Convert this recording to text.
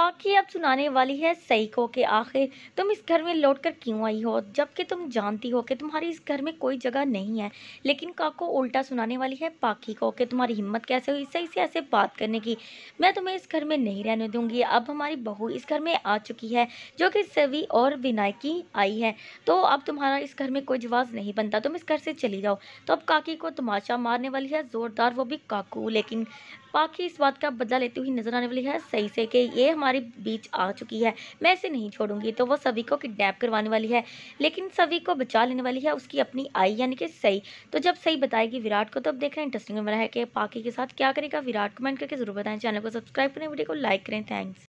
आके अब सुनाने वाली है सही को के आखिर तुम इस घर में लौट कर क्यों आई हो जबकि तुम जानती हो कि तुम्हारी इस घर में कोई जगह नहीं है लेकिन काको उल्टा सुनाने वाली है पाखी को कि तुम्हारी हिम्मत कैसे हुई सही से ऐसे बात करने की मैं तुम्हें इस घर में नहीं रहने दूंगी अब हमारी बहू इस घर में आ चुकी है जो कि सवी और विनायक की आई है तो अब तुम्हारा इस घर में कोई जवाब नहीं बनता तुम इस घर से चली जाओ तो अब काकी को तमाशा मारने वाली है ज़ोरदार वो भी काकू लेकिन पाखी इस बात का बदला लेती हुई नजर आने वाली है सही से कि ये हमारे हमारे बीच आ चुकी है मैं इसे नहीं छोड़ूंगी तो वो सभी को किडनैप करवाने वाली है लेकिन सभी को बचा लेने वाली है उसकी अपनी आई यानी कि सही तो जब सही बताएगी विराट को तो अब देखना इंटरेस्टिंग है कि पाकि के साथ क्या करेगा विराट कमेंट करके जरूर बताएं चैनल को सब्सक्राइब करें वीडियो को लाइक करें थैंक्स